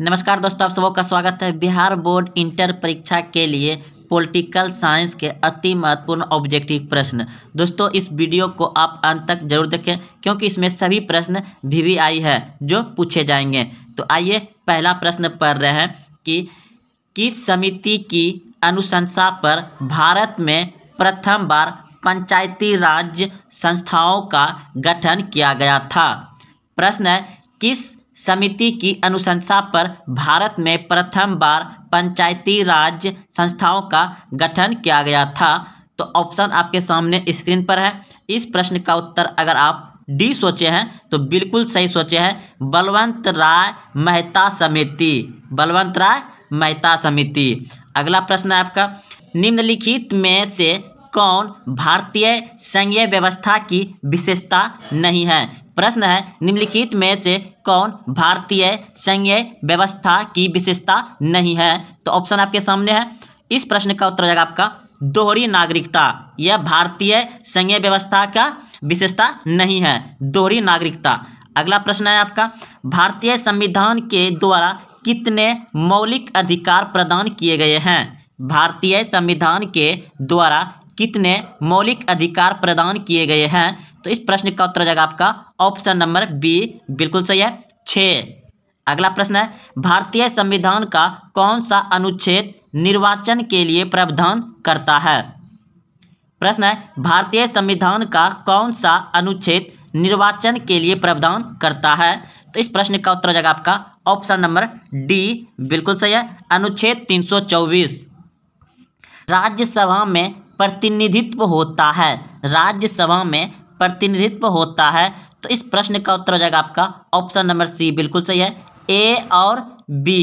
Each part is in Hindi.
नमस्कार दोस्तों आप सबों का स्वागत है बिहार बोर्ड इंटर परीक्षा के लिए पॉलिटिकल साइंस के अति महत्वपूर्ण ऑब्जेक्टिव प्रश्न दोस्तों इस वीडियो को आप अंत तक जरूर देखें क्योंकि इसमें सभी प्रश्न भी आई है जो पूछे जाएंगे तो आइए पहला प्रश्न पढ़ रहे हैं कि किस समिति की अनुशंसा पर भारत में प्रथम बार पंचायती राज संस्थाओं का गठन किया गया था प्रश्न है किस समिति की अनुशंसा पर भारत में प्रथम बार पंचायती राज संस्थाओं का गठन किया गया था तो ऑप्शन आपके सामने स्क्रीन पर है इस प्रश्न का उत्तर अगर आप डी सोचे हैं तो बिल्कुल सही सोचे हैं बलवंत राय मेहता समिति बलवंत राय मेहता समिति अगला प्रश्न है आपका निम्नलिखित में से कौन भारतीय संघीय व्यवस्था की विशेषता नहीं है प्रश्न है निम्नलिखित में से कौन भारतीय संघीय व्यवस्था की विशेषता नहीं है तो ऑप्शन आपके सामने है इस प्रश्न का उत्तर जाएगा आपका दोहरी नागरिकता यह भारतीय संघीय व्यवस्था का विशेषता नहीं है दोहरी नागरिकता अगला प्रश्न है आपका भारतीय संविधान के द्वारा कितने मौलिक अधिकार प्रदान किए गए हैं भारतीय संविधान के द्वारा कितने मौलिक अधिकार प्रदान किए गए हैं तो इस प्रश्न का उत्तर हो जाएगा आपका ऑप्शन नंबर बी बिल्कुल सही है छ अगला प्रश्न है भारतीय संविधान का कौन सा अनुच्छेद निर्वाचन के लिए प्रावधान करता है प्रश्न है भारतीय संविधान का कौन सा अनुच्छेद निर्वाचन के लिए प्रावधान करता है तो इस प्रश्न का उत्तर हो जाएगा आपका ऑप्शन नंबर डी बिल्कुल सही है अनुच्छेद 324 राज्यसभा में प्रतिनिधित्व होता है राज्यसभा में प्रतिनिधित्व होता है तो इस प्रश्न का उत्तर हो जाएगा आपका ऑप्शन नंबर सी बिल्कुल सही है ए और बी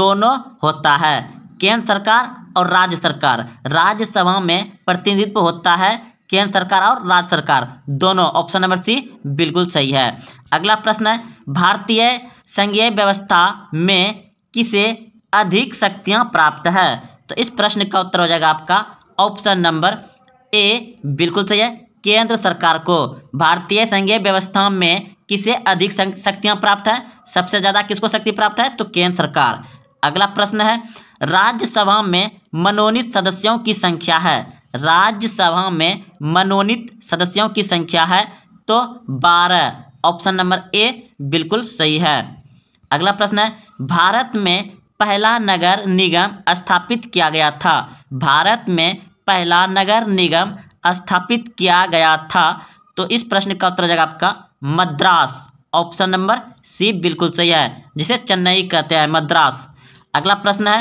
दोनों होता है केंद्र सरकार और राज्य सरकार राज्यसभा में प्रतिनिधित्व होता है केंद्र सरकार और राज्य सरकार दोनों ऑप्शन नंबर सी बिल्कुल सही है अगला प्रश्न है भारतीय संघीय व्यवस्था में किसे अधिक शक्तियां प्राप्त है तो इस प्रश्न का उत्तर हो जाएगा आपका ऑप्शन नंबर ए बिल्कुल सही है केंद्र सरकार को भारतीय संघीय व्यवस्था में किसे अधिक शक्तियां प्राप्त है सबसे ज़्यादा किसको शक्ति प्राप्त है तो केंद्र सरकार अगला प्रश्न है राज्यसभा में मनोनीत सदस्यों की संख्या है राज्यसभा में मनोनीत सदस्यों की संख्या है तो बारह ऑप्शन नंबर ए बिल्कुल सही है अगला प्रश्न है भारत में पहला नगर निगम स्थापित किया गया था भारत में पहला नगर निगम स्थापित किया गया था तो इस प्रश्न का उत्तर जगह आपका मद्रास ऑप्शन नंबर सी बिल्कुल सही है जिसे चेन्नई कहते हैं मद्रास अगला प्रश्न है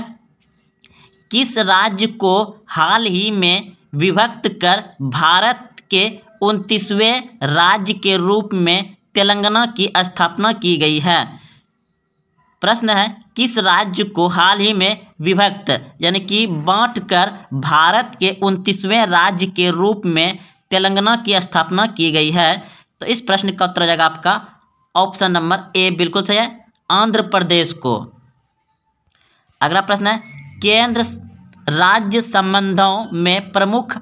किस राज्य को हाल ही में विभक्त कर भारत के उनतीसवें राज्य के रूप में तेलंगाना की स्थापना की गई है प्रश्न है किस राज्य को हाल ही में विभक्त यानी कि बांटकर भारत के उनतीसवें राज्य के रूप में तेलंगाना की स्थापना की गई है तो इस प्रश्न का उत्तर जाएगा आपका ऑप्शन नंबर ए बिल्कुल सही है आंध्र प्रदेश को अगला प्रश्न है केंद्र राज्य संबंधों में प्रमुख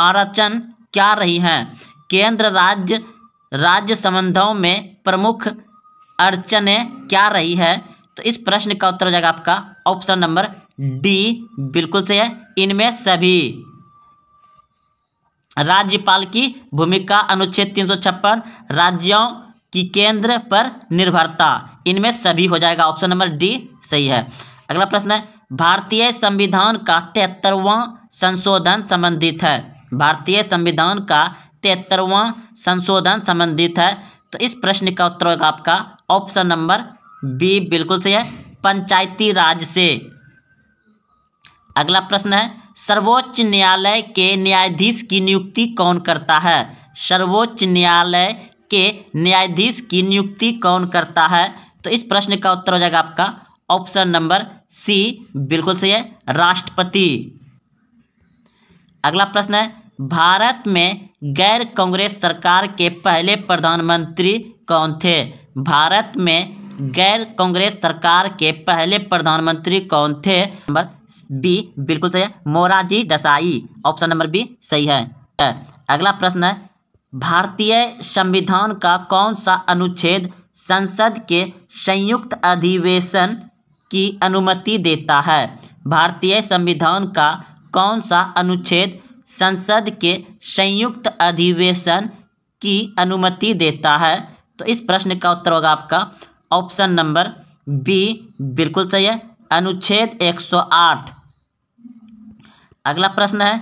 आरचन क्या रही हैं केंद्र राज्य राज्य संबंधों में प्रमुख अड़चने क्या रही है तो इस प्रश्न का उत्तर हो जाएगा आपका ऑप्शन नंबर डी बिल्कुल सही है इनमें सभी राज्यपाल की भूमिका अनुच्छेद तीन राज्यों की केंद्र पर निर्भरता इनमें सभी हो जाएगा ऑप्शन नंबर डी सही है अगला प्रश्न है भारतीय संविधान का तिहत्तरवां संशोधन संबंधित है भारतीय संविधान का तिहत्तरवां संशोधन संबंधित है तो इस प्रश्न का उत्तर होगा आपका ऑप्शन नंबर बी बिल्कुल सही है पंचायती राज से अगला प्रश्न है सर्वोच्च न्यायालय के न्यायाधीश की नियुक्ति कौन करता है सर्वोच्च न्यायालय के न्यायाधीश की नियुक्ति कौन करता है तो इस प्रश्न का उत्तर हो जाएगा आपका ऑप्शन नंबर सी बिल्कुल सही है राष्ट्रपति अगला प्रश्न है भारत में गैर कांग्रेस सरकार के पहले प्रधानमंत्री कौन थे भारत में गैर कांग्रेस सरकार के पहले प्रधानमंत्री कौन थे नंबर बी बिल्कुल सही है Morarji Desai option number B सही है अगला प्रश्न है भारतीय संविधान का कौन सा अनुच्छेद संसद के संयुक्त अधिवेशन की अनुमति देता है भारतीय संविधान का कौन सा अनुच्छेद संसद के संयुक्त अधिवेशन की अनुमति देता है तो इस प्रश्न का उत्तर होगा आपका ऑप्शन नंबर बी बिल्कुल सही है अनुच्छेद 108 अगला प्रश्न है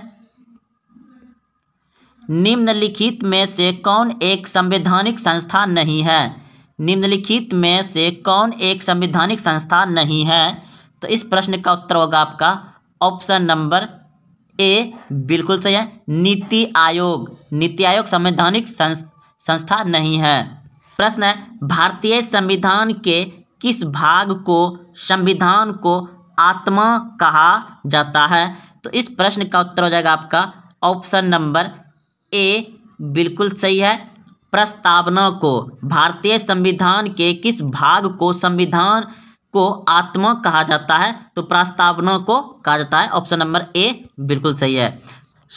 निम्नलिखित में से कौन एक संवैधानिक संस्था नहीं है निम्नलिखित में से कौन एक संवैधानिक संस्था नहीं है तो इस प्रश्न का उत्तर होगा आपका ऑप्शन नंबर ए बिल्कुल सही है नीति आयोग नीति आयोग संवैधानिक संस्था नहीं है प्रश्न है भारतीय संविधान के किस भाग को संविधान को आत्मा कहा जाता है तो इस प्रश्न का उत्तर हो जाएगा आपका ऑप्शन नंबर ए बिल्कुल सही है प्रस्तावना को भारतीय संविधान के किस भाग को संविधान को आत्मा कहा जाता है तो प्रस्तावना को कहा जाता है ऑप्शन नंबर ए बिल्कुल सही है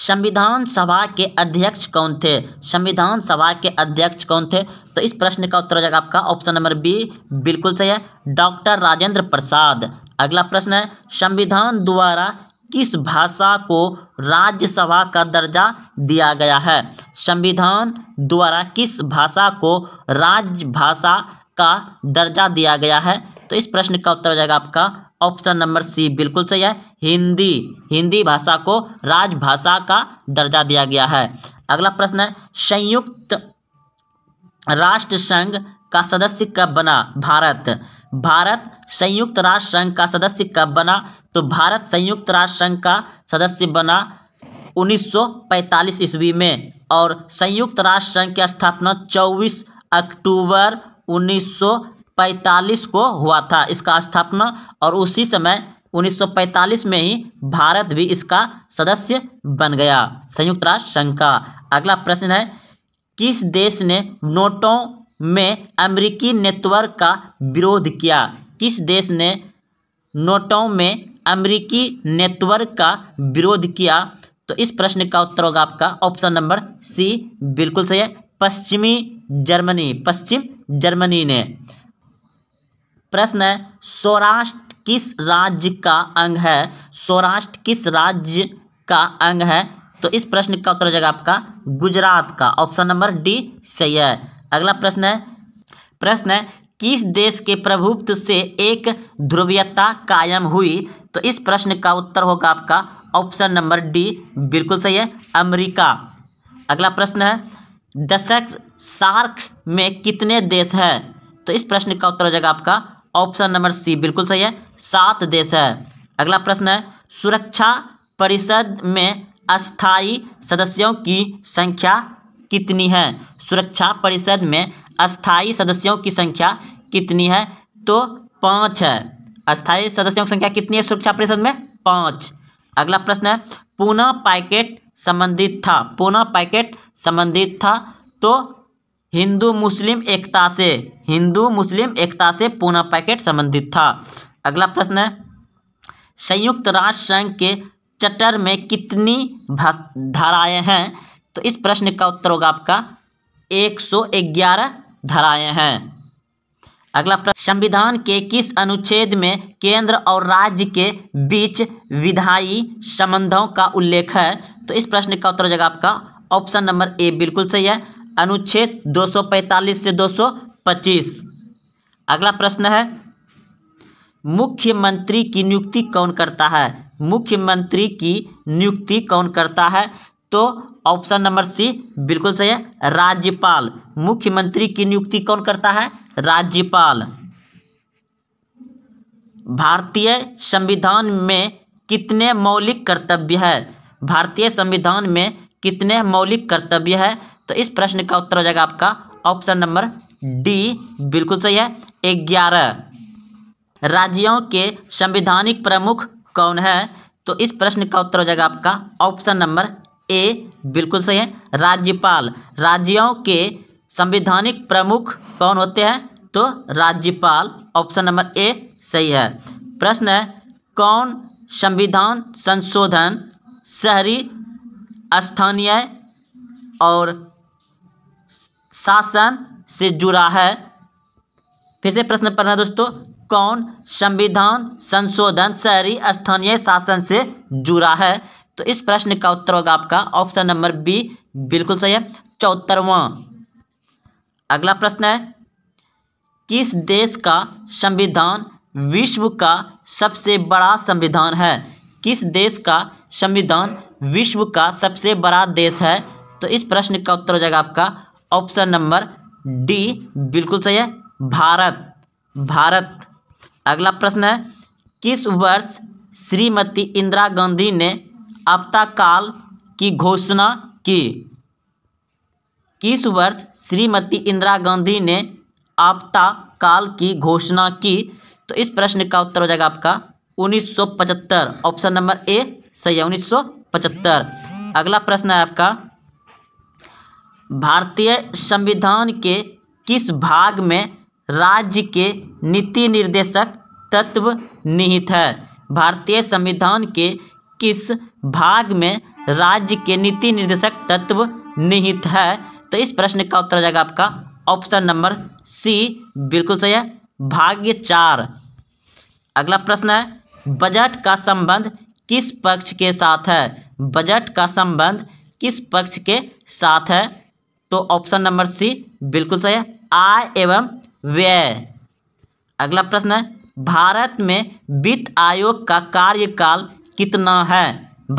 संविधान सभा के अध्यक्ष कौन थे संविधान सभा के अध्यक्ष कौन थे तो इस प्रश्न का उत्तर हो जाएगा आपका ऑप्शन नंबर बी बिल्कुल सही है डॉक्टर राजेंद्र प्रसाद अगला प्रश्न है संविधान द्वारा किस भाषा को राज्यसभा का दर्जा दिया गया है संविधान द्वारा किस भाषा को राज्य भाषा का दर्जा दिया गया है तो इस प्रश्न का उत्तर हो जाएगा आपका ऑप्शन नंबर सी बिल्कुल सही है हिंदी हिंदी भाषा को राजभाषा का दर्जा दिया गया है अगला प्रश्न है संयुक्त राष्ट्र संघ का सदस्य कब बना भारत भारत संयुक्त राष्ट्र संघ का सदस्य कब बना तो भारत संयुक्त राष्ट्र संघ का सदस्य बना 1945 ईस्वी में और संयुक्त राष्ट्र संघ की स्थापना 24 अक्टूबर 1945 को हुआ था इसका स्थापना और उसी समय 1945 में ही भारत भी इसका सदस्य बन गया संयुक्त राष्ट्र संघ का अगला प्रश्न है किस देश ने नोटों में अमेरिकी नेटवर्क का विरोध किया किस देश ने नोटों में अमेरिकी नेटवर्क का विरोध किया तो इस प्रश्न का उत्तर होगा आपका ऑप्शन नंबर सी बिल्कुल सही है पश्चिमी जर्मनी पश्चिम जर्मनी ने प्रश्न है सौराष्ट्र किस राज्य का अंग है सौराष्ट्र किस राज्य का अंग है तो इस प्रश्न का उत्तर जगह आपका गुजरात का ऑप्शन नंबर डी सही है अगला प्रश्न है प्रश्न है किस देश के प्रभुत्व से एक ध्रुवीयता कायम हुई तो इस प्रश्न का उत्तर होगा आपका ऑप्शन नंबर डी बिल्कुल सही है अमेरिका अगला प्रश्न है दशक सार्क में कितने देश हैं तो इस प्रश्न का उत्तर हो जाएगा आपका ऑप्शन नंबर सी बिल्कुल सही है सात देश है अगला प्रश्न है सुरक्षा परिषद में अस्थाई सदस्यों की संख्या कितनी है सुरक्षा परिषद में अस्थाई सदस्यों की संख्या कितनी है तो पाँच है अस्थाई सदस्यों की संख्या कितनी है सुरक्षा परिषद में पाँच अगला प्रश्न है पूना पैकेट संबंधित था पूना पैकेट संबंधित था तो हिंदू मुस्लिम एकता से हिंदू मुस्लिम एकता से पूना पैकेट संबंधित था अगला प्रश्न है संयुक्त राष्ट्र संघ के चटर में कितनी धाराएं हैं तो इस प्रश्न का उत्तर होगा आपका 111 धाराएं हैं अगला प्रश्न संविधान के किस अनुच्छेद में केंद्र और राज्य के बीच विधायी संबंधों का उल्लेख है तो इस प्रश्न का उत्तर हो जाएगा आपका ऑप्शन नंबर ए बिल्कुल सही है अनुच्छेद 245 से 225 अगला प्रश्न है मुख्यमंत्री की नियुक्ति कौन करता है मुख्यमंत्री की नियुक्ति कौन करता है तो ऑप्शन नंबर सी बिल्कुल सही है राज्यपाल मुख्यमंत्री की नियुक्ति कौन करता है राज्यपाल भारतीय संविधान में कितने मौलिक कर्तव्य है भारतीय संविधान में कितने मौलिक कर्तव्य है तो इस प्रश्न का उत्तर हो जाएगा आपका ऑप्शन नंबर डी बिल्कुल सही है ग्यारह राज्यों के संविधानिक प्रमुख कौन है तो इस प्रश्न का उत्तर हो जाएगा आपका ऑप्शन नंबर ए बिल्कुल सही है राज्यपाल राज्यों के संवैधानिक प्रमुख कौन होते हैं तो राज्यपाल ऑप्शन नंबर ए सही है प्रश्न है कौन संविधान संशोधन शहरी स्थानीय और शासन से जुड़ा है फिर से प्रश्न पढ़ना दोस्तों कौन संविधान संशोधन शहरी स्थानीय शासन से जुड़ा है तो इस प्रश्न का उत्तर होगा आपका ऑप्शन नंबर बी बिल्कुल सही है चौहत्तरवा अगला प्रश्न है किस देश का संविधान विश्व का सबसे बड़ा संविधान है किस देश का संविधान विश्व का सबसे बड़ा देश है तो इस प्रश्न का उत्तर हो जाएगा आपका ऑप्शन नंबर डी बिल्कुल सही है भारत भारत अगला प्रश्न है किस वर्ष श्रीमती इंदिरा गांधी ने अपताकाल की घोषणा की किस वर्ष श्रीमती इंदिरा गांधी ने आपता काल की घोषणा की तो इस प्रश्न का उत्तर हो जाएगा आपका 1975 ऑप्शन नंबर ए सही है 1975 अगला प्रश्न है आपका भारतीय संविधान के किस भाग में राज्य के नीति निर्देशक तत्व निहित है भारतीय संविधान के किस भाग में राज्य के नीति निर्देशक तत्व निहित है तो इस प्रश्न का उत्तर आ जाएगा आपका ऑप्शन नंबर सी बिल्कुल सही है भाग्य चार अगला प्रश्न है बजट का संबंध किस पक्ष के साथ है बजट का संबंध किस पक्ष के साथ है तो ऑप्शन नंबर सी बिल्कुल सही है आय एवं व्यय अगला प्रश्न है भारत में वित्त आयोग का कार्यकाल कितना है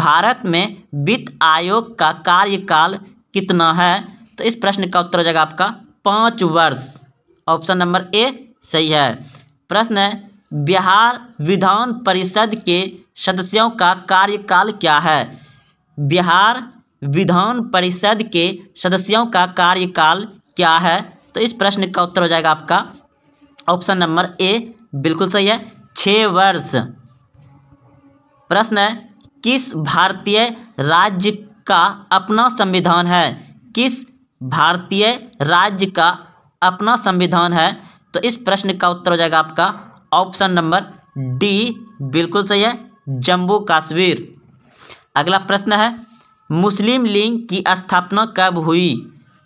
भारत में वित्त आयोग का कार्यकाल कितना है तो इस प्रश्न का उत्तर हो जाएगा आपका पाँच वर्ष ऑप्शन नंबर ए सही है प्रश्न है बिहार विधान परिषद के सदस्यों का कार्यकाल क्या है बिहार विधान परिषद के सदस्यों का कार्यकाल क्या है तो इस प्रश्न का उत्तर हो जाएगा आपका ऑप्शन नंबर ए बिल्कुल सही है छः वर्ष प्रश्न है किस भारतीय राज्य का अपना संविधान है किस भारतीय राज्य का अपना संविधान है तो इस प्रश्न का उत्तर हो जाएगा आपका ऑप्शन नंबर डी बिल्कुल सही है जम्मू कश्मीर अगला प्रश्न है मुस्लिम लीग की स्थापना कब हुई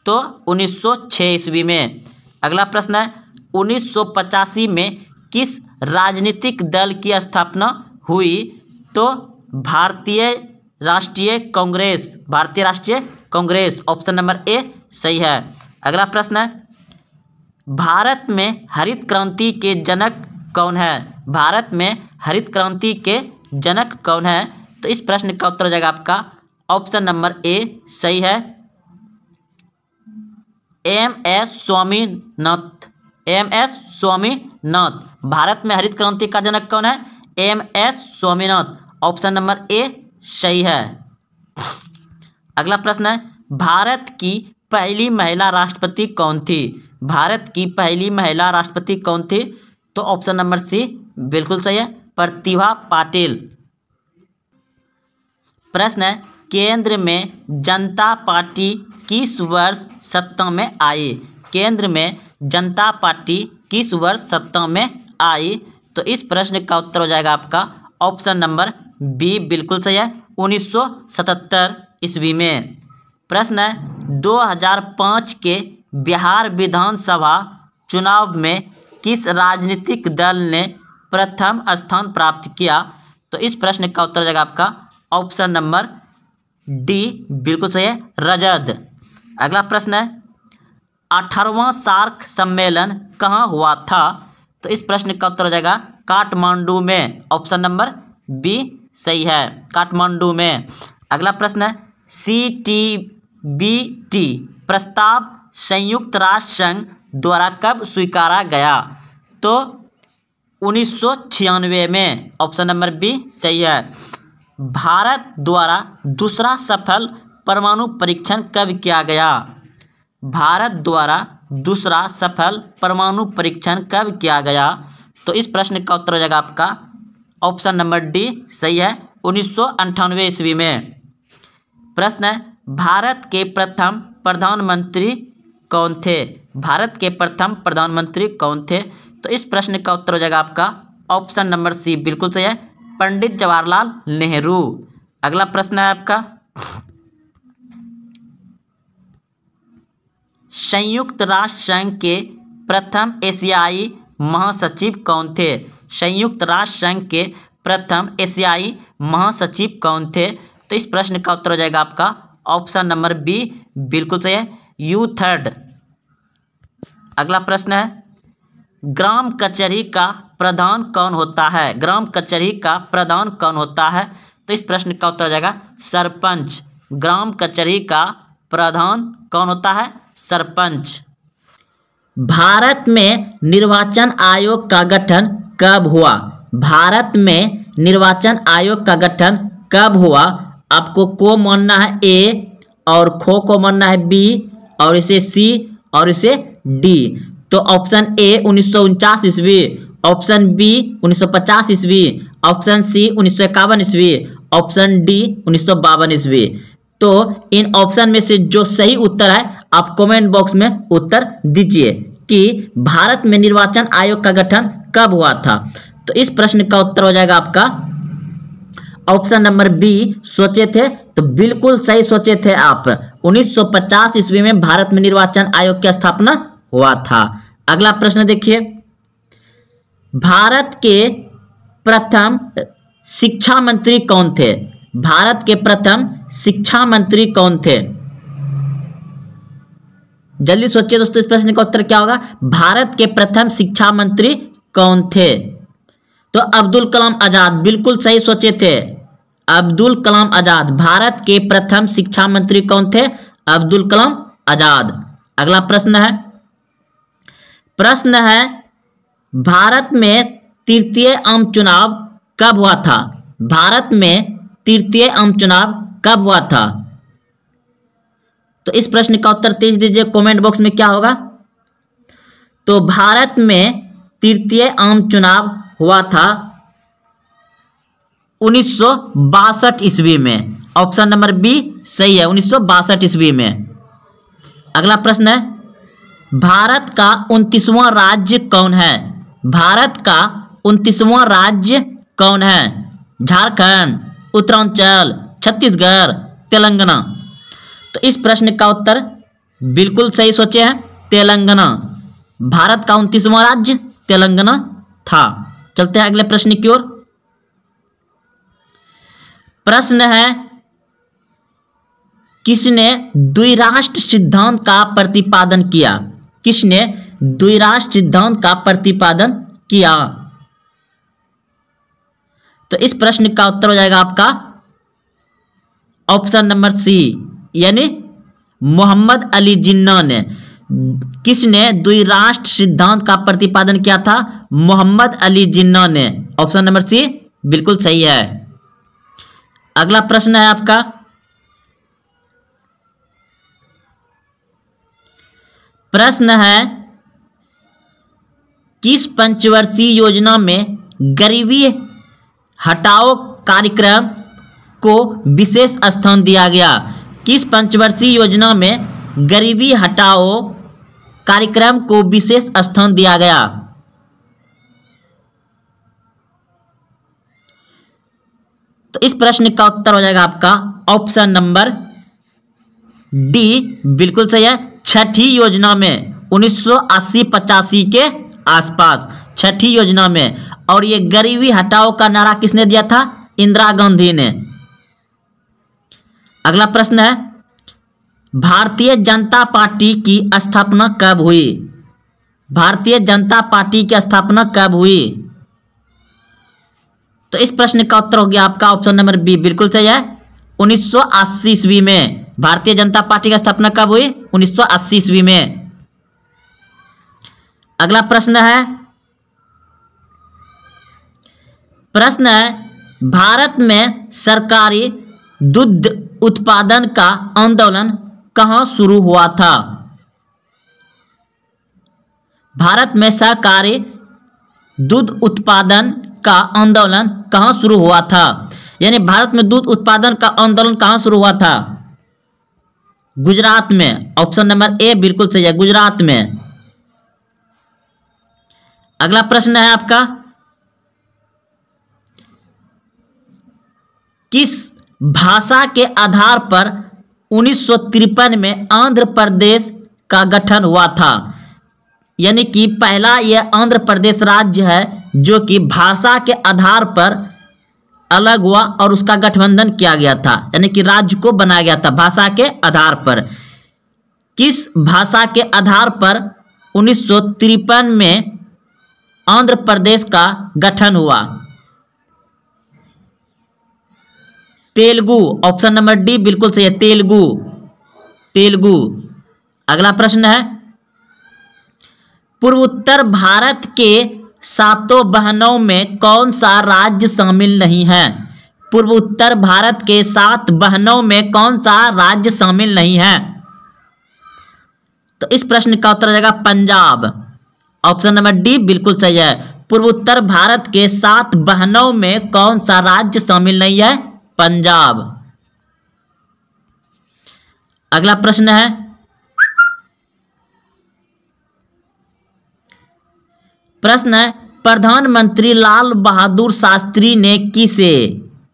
तो 1906 ईस्वी में अगला प्रश्न है 1985 में किस राजनीतिक दल की स्थापना हुई तो भारतीय राष्ट्रीय कांग्रेस भारतीय राष्ट्रीय कांग्रेस ऑप्शन नंबर ए सही है अगला प्रश्न है भारत में हरित क्रांति के जनक कौन है भारत में हरित क्रांति के जनक कौन है तो इस प्रश्न का उत्तर हो जाएगा आपका ऑप्शन नंबर ए सही है M S Swaminath M S Swaminath Bharat में हरित क्रांति का जनक कौन है M S Swaminath option number A सही है अगला प्रश्न है भारत की पहली महिला राष्ट्रपति कौन थी भारत की पहली महिला राष्ट्रपति कौन थी तो ऑप्शन नंबर सी बिल्कुल सही है प्रतिभा पाटिल प्रश्न है केंद्र में जनता पार्टी किस वर्ष सत्ता में आई केंद्र में जनता पार्टी किस वर्ष सत्ता में आई तो इस प्रश्न का उत्तर हो जाएगा आपका ऑप्शन नंबर बी बिल्कुल सही है 1977 ईस्वी में प्रश्न है 2005 के बिहार विधानसभा चुनाव में किस राजनीतिक दल ने प्रथम स्थान प्राप्त किया तो इस प्रश्न का उत्तर जगह आपका ऑप्शन नंबर डी बिल्कुल सही है रजत अगला प्रश्न है अठारवा सार्क सम्मेलन कहाँ हुआ था तो इस प्रश्न का उत्तर हो जाएगा काठमांडू में ऑप्शन नंबर बी सही है काठमांडू में अगला प्रश्न है सी टी बी टी प्रस्ताव संयुक्त राष्ट्र संघ द्वारा कब स्वीकारा गया तो उन्नीस में ऑप्शन नंबर बी सही है भारत द्वारा दूसरा सफल परमाणु परीक्षण कब किया गया भारत द्वारा दूसरा सफल परमाणु परीक्षण कब किया गया तो इस प्रश्न का उत्तर हो जाएगा आपका ऑप्शन नंबर डी सही है उन्नीस ईस्वी में प्रश्न है भारत के प्रथम प्रधानमंत्री कौन थे भारत के प्रथम प्रधानमंत्री कौन थे तो इस प्रश्न का उत्तर हो जाएगा आपका ऑप्शन नंबर सी बिल्कुल सही है पंडित जवाहरलाल नेहरू अगला प्रश्न है आपका संयुक्त राष्ट्र संघ के प्रथम एशियाई महासचिव कौन थे संयुक्त राष्ट्र संघ के प्रथम एशियाई महासचिव कौन थे तो इस प्रश्न का उत्तर हो जाएगा आपका ऑप्शन नंबर बी बिल्कुल सही है यू थर्ड अगला प्रश्न है ग्राम कचहरी का प्रधान कौन होता है ग्राम कचहरी का प्रधान कौन होता है तो इस प्रश्न का उत्तर हो जाएगा सरपंच ग्राम कचहरी का प्रधान कौन होता है सरपंच भारत में निर्वाचन आयोग का गठन कब हुआ भारत में निर्वाचन आयोग का गठन कब हुआ आपको को मानना है ए और खो को मानना है बी और इसे सी और इसे डी तो ऑप्शन ए उन्नीस सौ उनचास ईस्वी ऑप्शन बी उन्नीस सौ पचास ईस्वी ऑप्शन सी उन्नीस सौ इक्यावन ईस्वी ऑप्शन डी उन्नीस सौ बावन ईस्वी तो इन ऑप्शन में से जो सही उत्तर है आप कमेंट बॉक्स में उत्तर दीजिए कि भारत में निर्वाचन आयोग का गठन कब हुआ था तो इस प्रश्न का उत्तर हो जाएगा आपका ऑप्शन नंबर बी सोचे थे तो बिल्कुल सही सोचे थे आप 1950 ईस्वी में भारत में निर्वाचन आयोग की स्थापना हुआ था अगला प्रश्न देखिए भारत के प्रथम शिक्षा मंत्री कौन थे भारत के प्रथम शिक्षा मंत्री कौन थे जल्दी सोचिए दोस्तों इस प्रश्न का उत्तर क्या होगा भारत के प्रथम शिक्षा मंत्री कौन थे तो अब्दुल कलाम आजाद बिल्कुल सही सोचे थे अब्दुल कलाम आजाद भारत के प्रथम शिक्षा मंत्री कौन थे अब्दुल कलाम आजाद अगला प्रश्न है प्रश्न है भारत में तृतीय आम चुनाव कब हुआ था भारत में तृतीय आम चुनाव कब हुआ था तो इस प्रश्न का उत्तर तेज दीजिए कमेंट बॉक्स में क्या होगा तो भारत में तृतीय आम चुनाव हुआ था उन्नीस ईस्वी में ऑप्शन नंबर बी सही है उन्नीस ईस्वी में अगला प्रश्न है भारत का उनतीसवा राज्य कौन है भारत का उनतीसवा राज्य कौन है झारखंड उत्तरांचल छत्तीसगढ़ तेलंगाना तो इस प्रश्न का उत्तर बिल्कुल सही सोचे हैं तेलंगाना भारत का उनतीसवां राज्य तेलंगाना था चलते हैं अगले प्रश्न की ओर प्रश्न है किसने द्विराष्ट्र सिद्धांत का प्रतिपादन किया किसने द्विराष्ट्र सिद्धांत का प्रतिपादन किया तो इस प्रश्न का उत्तर हो जाएगा आपका ऑप्शन नंबर सी यानी मोहम्मद अली जिन्ना ने किसने दुई राष्ट्र सिद्धांत का प्रतिपादन किया था मोहम्मद अली जिन्ना ने ऑप्शन नंबर सी बिल्कुल सही है अगला प्रश्न है आपका प्रश्न है किस पंचवर्षीय योजना में गरीबी हटाओ कार्यक्रम को विशेष स्थान दिया गया किस पंचवर्षीय योजना में गरीबी हटाओ कार्यक्रम को विशेष स्थान दिया गया तो इस प्रश्न का उत्तर हो जाएगा आपका ऑप्शन नंबर डी बिल्कुल सही है छठी योजना में 1980 सौ के आसपास छठी योजना में और ये गरीबी हटाओ का नारा किसने दिया था इंदिरा गांधी ने अगला प्रश्न है भारतीय जनता पार्टी की स्थापना कब हुई भारतीय जनता पार्टी की स्थापना कब हुई तो इस प्रश्न का उत्तर हो गया आपका ऑप्शन नंबर बी बिल्कुल सही है 1980 ईस्वी में भारतीय जनता पार्टी की स्थापना कब हुई 1980 ईस्वी में अगला प्रश्न है प्रश्न है भारत में सरकारी दुग्ध उत्पादन का आंदोलन कहां शुरू हुआ था भारत में सहकारी दूध उत्पादन का आंदोलन कहां शुरू हुआ था यानी भारत में दूध उत्पादन का आंदोलन कहां शुरू हुआ था गुजरात में ऑप्शन नंबर ए बिल्कुल सही है गुजरात में अगला प्रश्न है आपका किस भाषा के आधार पर उन्नीस में आंध्र प्रदेश का गठन हुआ था यानी कि पहला यह आंध्र प्रदेश राज्य है जो कि भाषा के आधार पर अलग हुआ और उसका गठबंधन किया गया था यानी कि राज्य को बनाया गया था भाषा के आधार पर किस भाषा के आधार पर उन्नीस में आंध्र प्रदेश का गठन हुआ तेलुगु ऑप्शन नंबर डी बिल्कुल सही है तेलुगु तेलुगु अगला प्रश्न है पूर्वोत्तर भारत के सातों बहनों में कौन सा राज्य शामिल नहीं है पूर्वोत्तर भारत के सात बहनों में कौन सा राज्य शामिल नहीं है तो इस प्रश्न का उत्तर जाएगा पंजाब ऑप्शन नंबर डी बिल्कुल सही है पूर्वोत्तर भारत के सात बहनों में कौन सा राज्य शामिल नहीं है पंजाब अगला प्रश्न है प्रश्न है प्रधानमंत्री लाल बहादुर शास्त्री ने किसे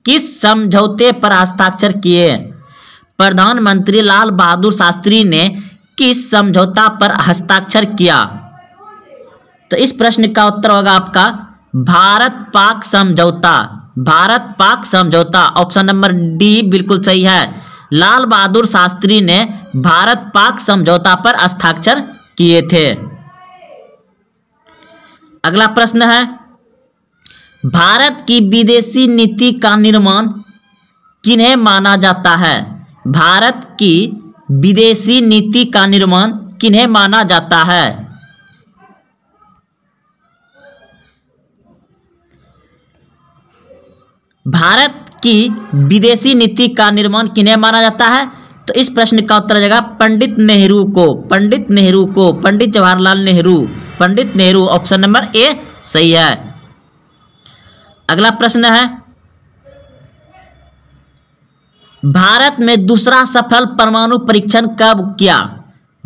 किस समझौते पर हस्ताक्षर किए प्रधानमंत्री लाल बहादुर शास्त्री ने किस समझौता पर हस्ताक्षर किया तो इस प्रश्न का उत्तर होगा आपका भारत पाक समझौता भारत पाक समझौता ऑप्शन नंबर डी बिल्कुल सही है लाल बहादुर शास्त्री ने भारत पाक समझौता पर हस्ताक्षर किए थे अगला प्रश्न है भारत की विदेशी नीति का निर्माण किन्हें माना जाता है भारत की विदेशी नीति का निर्माण किन्हें माना जाता है भारत की विदेशी नीति का निर्माण किन्हें माना जाता है तो इस प्रश्न का उत्तर जगह पंडित नेहरू को पंडित नेहरू को Pandit Jawaharlal Nehru Pandit Nehru option number A सही है अगला प्रश्न है भारत में दूसरा सफल परमाणु परीक्षण कब किया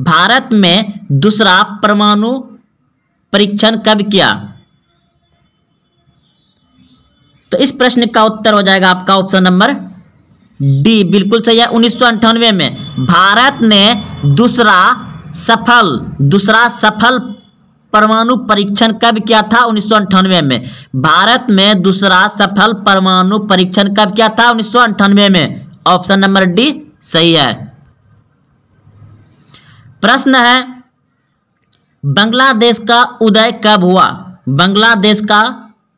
भारत में दूसरा परमाणु परीक्षण कब किया तो इस प्रश्न का उत्तर हो जाएगा आपका ऑप्शन नंबर डी बिल्कुल सही है उन्नीस में भारत ने दूसरा सफल दूसरा सफल परमाणु परीक्षण कब किया था उन्नीस में भारत में दूसरा सफल परमाणु परीक्षण कब किया था उन्नीस में ऑप्शन नंबर डी सही है प्रश्न है बांग्लादेश का उदय कब हुआ बांग्लादेश का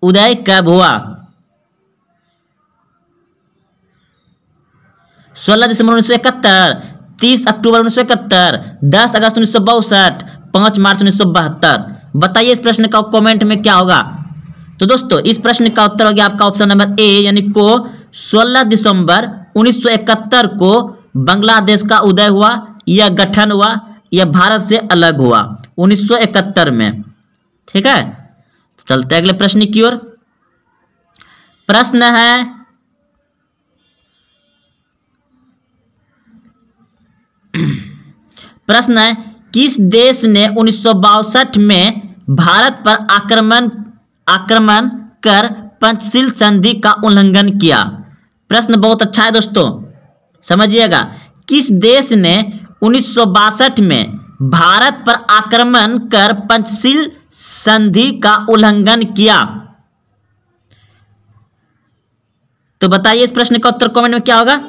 उदय कब हुआ सोलह दिसंबर उन्नीस सौ इकहत्तर तीस अक्टूबर उन्नीस सौ इकहत्तर दस अगस्त उन्नीस सौ बासठ पांच मार्च उन्नीस सौ बहत्तर बताइए इस प्रश्न का कमेंट में क्या होगा तो दोस्तों इस प्रश्न का उत्तर हो गया आपका ऑप्शन नंबर ए यानी को 16 दिसंबर 1971 को बांग्लादेश का उदय हुआ या गठन हुआ या भारत से अलग हुआ 1971 में ठीक है तो चलते अगले प्रश्न की ओर प्रश्न है प्रश्न है किस देश ने उन्नीस में भारत पर आक्रमण आक्रमण कर पंचशील संधि का उल्लंघन किया प्रश्न बहुत अच्छा है दोस्तों समझिएगा किस देश ने उन्नीस में भारत पर आक्रमण कर पंचशील संधि का उल्लंघन किया तो बताइए इस प्रश्न का उत्तर कमेंट में क्या होगा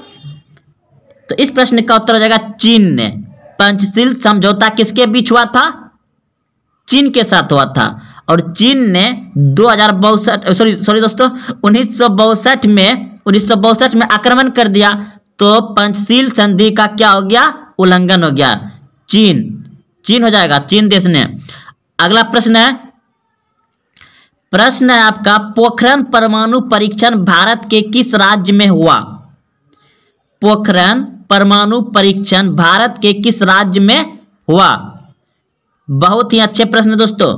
तो इस प्रश्न का उत्तर हो जाएगा चीन ने पंचशील समझौता किसके बीच हुआ था चीन के साथ हुआ था और चीन ने दो हजार सॉरी सॉरी दोस्तों उन्नीस सौ में उन्नीस सौ में आक्रमण कर दिया तो पंचशील संधि का क्या हो गया उल्लंघन हो गया चीन चीन हो जाएगा चीन देश ने अगला प्रश्न है प्रश्न है आपका पोखरण परमाणु परीक्षण भारत के किस राज्य में हुआ पोखरण परमाणु परीक्षण भारत के किस राज्य में हुआ बहुत ही अच्छे प्रश्न दोस्तों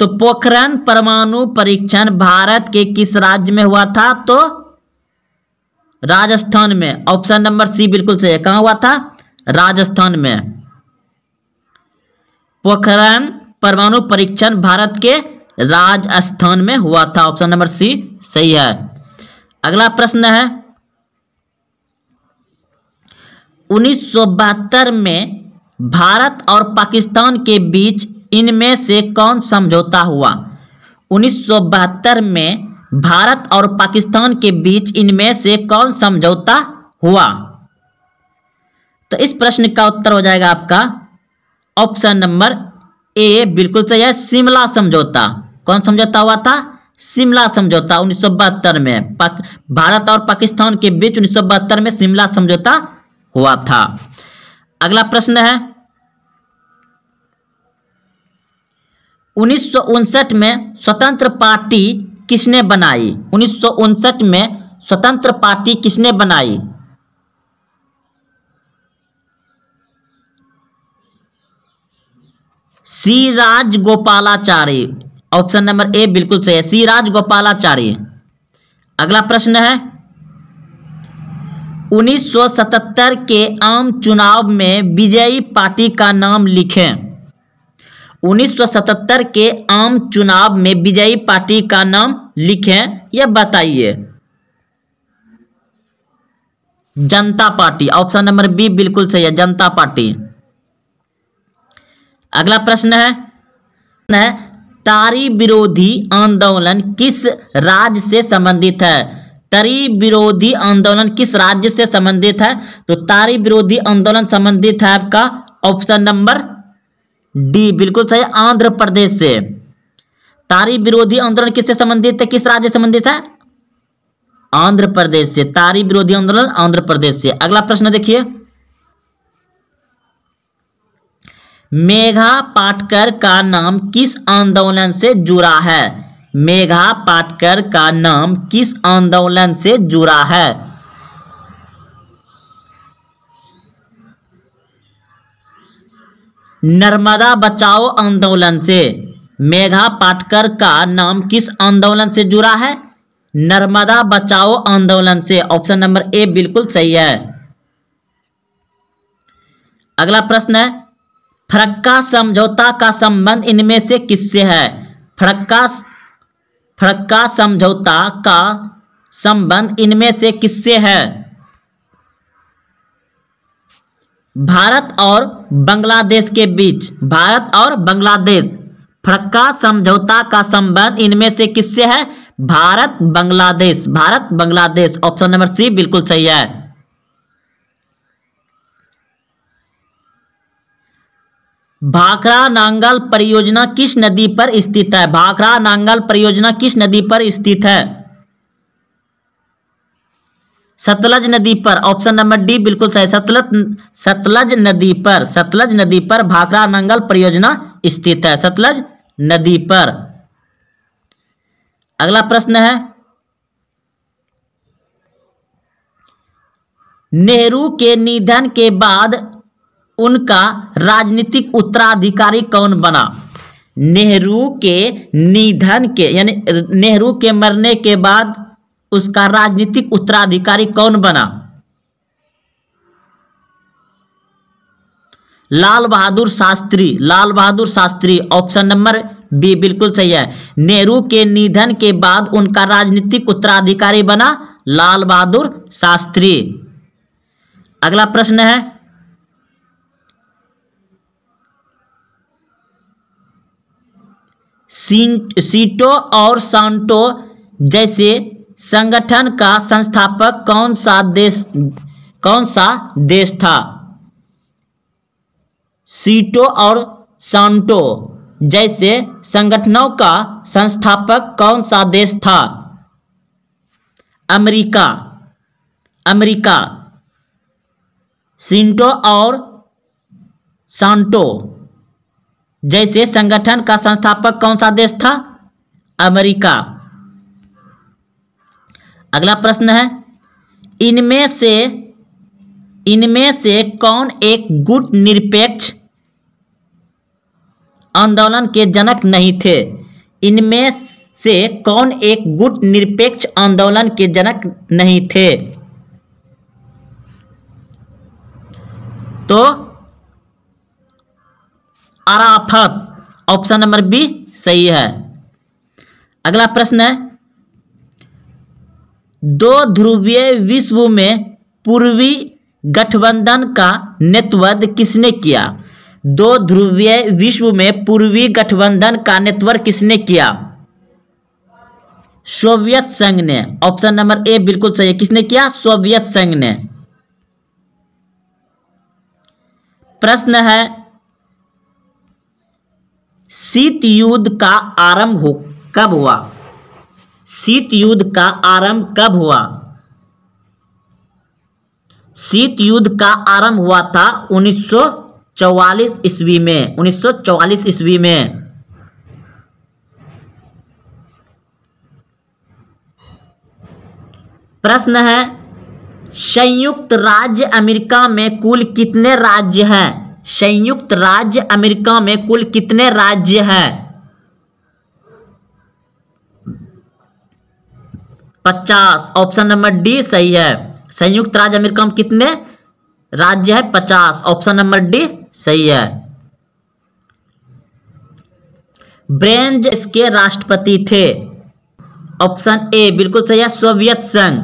तो पोखरण परमाणु परीक्षण भारत के किस राज्य में हुआ था तो राजस्थान में ऑप्शन नंबर सी बिल्कुल सही है कहा हुआ था राजस्थान में पोखरण परमाणु परीक्षण भारत के राजस्थान में हुआ था ऑप्शन नंबर सी सही है अगला प्रश्न है उन्नीस में भारत और पाकिस्तान के बीच इनमें से कौन समझौता हुआ उन्नीस में भारत और पाकिस्तान के बीच इनमें से कौन समझौता हुआ तो इस प्रश्न का उत्तर हो जाएगा आपका ऑप्शन नंबर ए बिल्कुल सही है शिमला समझौता कौन समझौता हुआ था शिमला समझौता उन्नीस में भारत और पाकिस्तान के बीच उन्नीस में शिमला समझौता हुआ था अगला प्रश्न है उन्नीस में स्वतंत्र पार्टी किसने बनाई उन्नीस में स्वतंत्र पार्टी किसने बनाई C Raj Gopalacharya option number A बिल्कुल सही है सी राज गोपालाचार्य अगला प्रश्न है 1977 के आम चुनाव में विजयी पार्टी का नाम लिखें 1977 के आम चुनाव में विजयी पार्टी का नाम लिखें या बताइए जनता पार्टी ऑप्शन नंबर बी बिल्कुल सही है जनता पार्टी अगला प्रश्न है तारी विरोधी आंदोलन किस राज्य से संबंधित है तरी विरोधी आंदोलन किस राज्य से संबंधित है तो तारी विरोधी आंदोलन संबंधित है आपका ऑप्शन नंबर डी बिल्कुल सही आंध्र प्रदेश से तारी विरोधी आंदोलन किससे संबंधित है किस राज्य से संबंधित है आंध्र प्रदेश से तारी विरोधी आंदोलन आंध्र प्रदेश से अगला प्रश्न देखिए मेघा पाटकर का नाम किस आंदोलन से जुड़ा है मेघा पाटकर का नाम किस आंदोलन से जुड़ा है नर्मदा बचाओ आंदोलन से मेघा पाटकर का नाम किस आंदोलन से जुड़ा है नर्मदा बचाओ आंदोलन से ऑप्शन नंबर ए बिल्कुल सही है अगला प्रश्न है फरक्का समझौता का संबंध इनमें से किससे है फरक्का फरक्का समझौता का संबंध इनमें से किससे है भारत और बांग्लादेश के बीच भारत और बांग्लादेश फरक्का समझौता का संबंध इनमें से किससे है Bharat Bangladesh Bharat Bangladesh option number C बिल्कुल सही है भाखरा नांगल परियोजना किस नदी पर स्थित है भाखरा नांगल परियोजना किस नदी पर स्थित है सतलज नदी पर ऑप्शन नंबर डी बिल्कुल सही सतलज सतलज नदी पर सतलज नदी पर भाखरा नांगल परियोजना स्थित है सतलज नदी पर अगला प्रश्न है नेहरू के निधन के बाद उनका राजनीतिक उत्तराधिकारी कौन बना नेहरू के निधन के यानी नेहरू के मरने के बाद उसका राजनीतिक उत्तराधिकारी कौन बना Lal Bahadur Shastri Lal Bahadur Shastri option number B बिल्कुल सही है नेहरू के निधन के बाद उनका राजनीतिक उत्तराधिकारी बना लाल बहादुर शास्त्री अगला प्रश्न है सीटो और सांटो जैसे संगठन का संस्थापक कौन सा देश कौन सा देश था सीटो और सांटो जैसे संगठनों का संस्थापक कौन सा देश था अमेरिका अमेरिका सिंटो और सांटो जैसे संगठन का संस्थापक कौन सा देश था अमेरिका अगला प्रश्न है इनमें से इनमें से कौन एक गुट निरपेक्ष आंदोलन के जनक नहीं थे इनमें से कौन एक गुट निरपेक्ष आंदोलन के जनक नहीं थे तो अराफत ऑप्शन नंबर बी सही है अगला प्रश्न है दो ध्रुवीय विश्व में पूर्वी गठबंधन का नेतृत्व किसने किया दो ध्रुवीय विश्व में पूर्वी गठबंधन का नेतृत्व किसने किया सोवियत संघ ने ऑप्शन नंबर ए बिल्कुल सही है किसने किया सोवियत संघ ने प्रश्न है शीत युद्ध का आरंभ हो कब हुआ शीत युद्ध का आरंभ कब हुआ शीत युद्ध का आरंभ हुआ था 1944 ईस्वी में 1944 ईस्वी में प्रश्न है संयुक्त राज्य अमेरिका में कुल कितने राज्य हैं संयुक्त राज्य अमेरिका में कुल कितने राज्य हैं पचास ऑप्शन नंबर डी सही है संयुक्त राज्य अमेरिका में कितने राज्य है पचास ऑप्शन नंबर डी सही है ब्रेंज इसके राष्ट्रपति थे ऑप्शन ए बिल्कुल सही है सोवियत संघ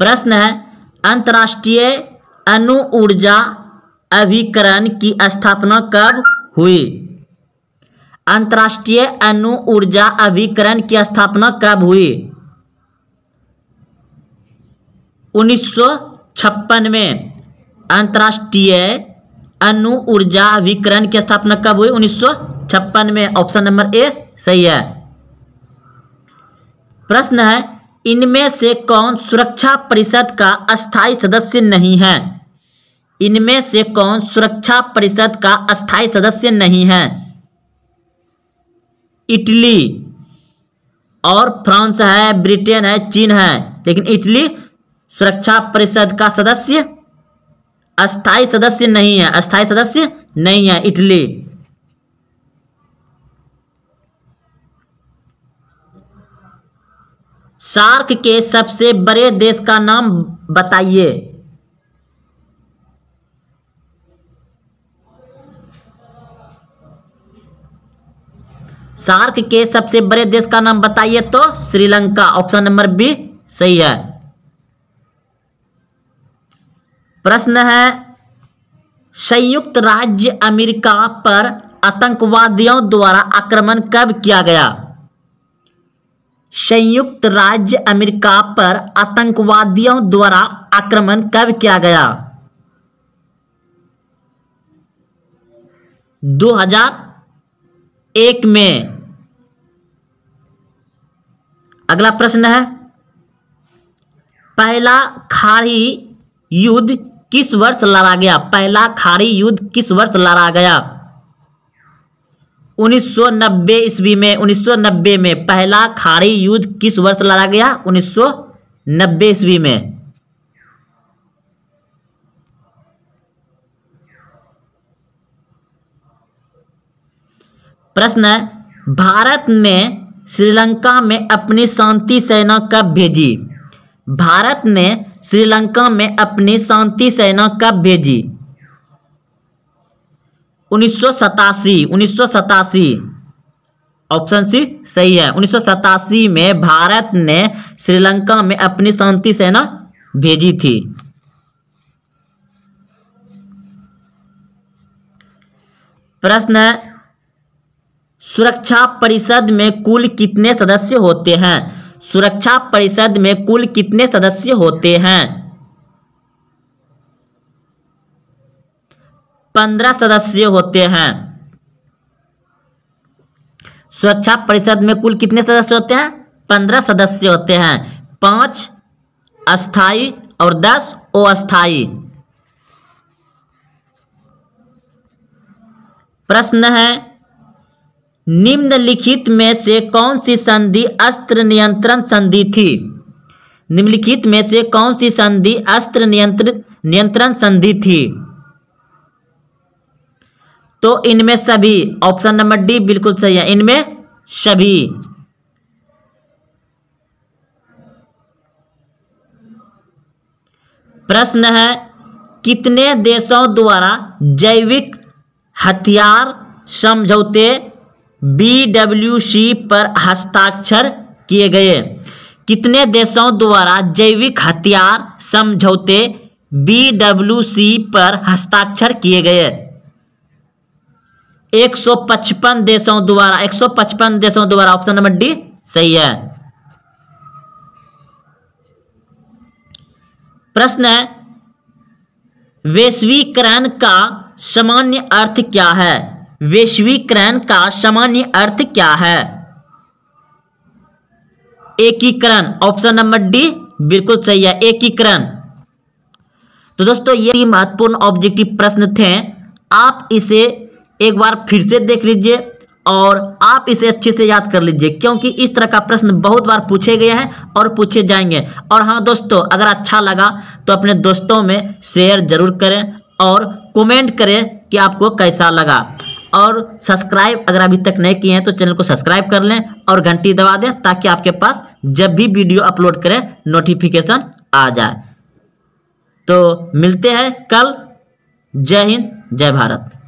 प्रश्न है अंतर्राष्ट्रीय अनु ऊर्जा अभिकरण की स्थापना कब हुई अंतर्राष्ट्रीय अनु ऊर्जा अभिकरण की स्थापना कब हुई 1956 में अंतर्राष्ट्रीय अनु ऊर्जा अभिकरण की स्थापना कब हुई 1956 में ऑप्शन नंबर ए सही है प्रश्न है इनमें से कौन सुरक्षा परिषद का अस्थायी सदस्य नहीं है इनमें से कौन सुरक्षा परिषद का अस्थायी सदस्य नहीं है इटली और फ्रांस है ब्रिटेन है चीन है लेकिन इटली सुरक्षा परिषद का सदस्य अस्थायी सदस्य नहीं है अस्थाई सदस्य नहीं है इटली सार्क के सबसे बड़े देश का नाम बताइए सार्क के सबसे बड़े देश का नाम बताइए तो श्रीलंका ऑप्शन नंबर बी सही है प्रश्न है संयुक्त राज्य अमेरिका पर आतंकवादियों द्वारा आक्रमण कब किया गया संयुक्त राज्य अमेरिका पर आतंकवादियों द्वारा आक्रमण कब किया गया 2001 में अगला प्रश्न है पहला खाड़ी युद्ध किस वर्ष लड़ा गया पहला खाड़ी युद्ध किस वर्ष लड़ा गया 1990 ईस्वी में 1990 में पहला खाड़ी युद्ध किस वर्ष लड़ा गया 1990 ईस्वी में प्रश्न भारत ने श्रीलंका में अपनी शांति सेना कब भेजी भारत ने श्रीलंका में अपनी शांति सेना कब भेजी उन्नीस सौ सतासी उन्नीस सौ सतासी ऑप्शन सी सही है उन्नीस में भारत ने श्रीलंका में अपनी शांति सेना भेजी थी प्रश्न सुरक्षा परिषद में कुल कितने सदस्य होते हैं सुरक्षा परिषद में कुल कितने सदस्य होते हैं पंद्रह सदस्य होते हैं सुरक्षा परिषद में कुल कितने सदस्य होते हैं पंद्रह सदस्य होते हैं पांच अस्थाई और दस अस्थाई प्रश्न है निम्नलिखित में से कौन सी संधि अस्त्र नियंत्रण संधि थी निम्नलिखित में से कौन सी संधि अस्त्र नियंत्रित नियंत्रण संधि थी तो इनमें सभी ऑप्शन नंबर डी बिल्कुल सही है इनमें सभी प्रश्न है कितने देशों द्वारा जैविक हथियार समझौते बी पर हस्ताक्षर किए गए कितने देशों द्वारा जैविक हथियार समझौते बी पर हस्ताक्षर किए गए 155 देशों द्वारा 155 देशों द्वारा ऑप्शन नंबर डी सही है प्रश्न है वैश्वीकरण का सामान्य अर्थ क्या है वैश्वीकरण का सामान्य अर्थ क्या है एकीकरण ऑप्शन नंबर डी बिल्कुल सही है एकीकरण तो दोस्तों ये महत्वपूर्ण ऑब्जेक्टिव प्रश्न थे आप इसे एक बार फिर से देख लीजिए और आप इसे अच्छे से याद कर लीजिए क्योंकि इस तरह का प्रश्न बहुत बार पूछे गए हैं और पूछे जाएंगे और हाँ दोस्तों अगर अच्छा लगा तो अपने दोस्तों में शेयर जरूर करें और कमेंट करें कि आपको कैसा लगा और सब्सक्राइब अगर अभी तक नहीं किए हैं तो चैनल को सब्सक्राइब कर लें और घंटी दबा दें ताकि आपके पास जब भी वीडियो अपलोड करें नोटिफिकेशन आ जाए तो मिलते हैं कल जय हिंद जय भारत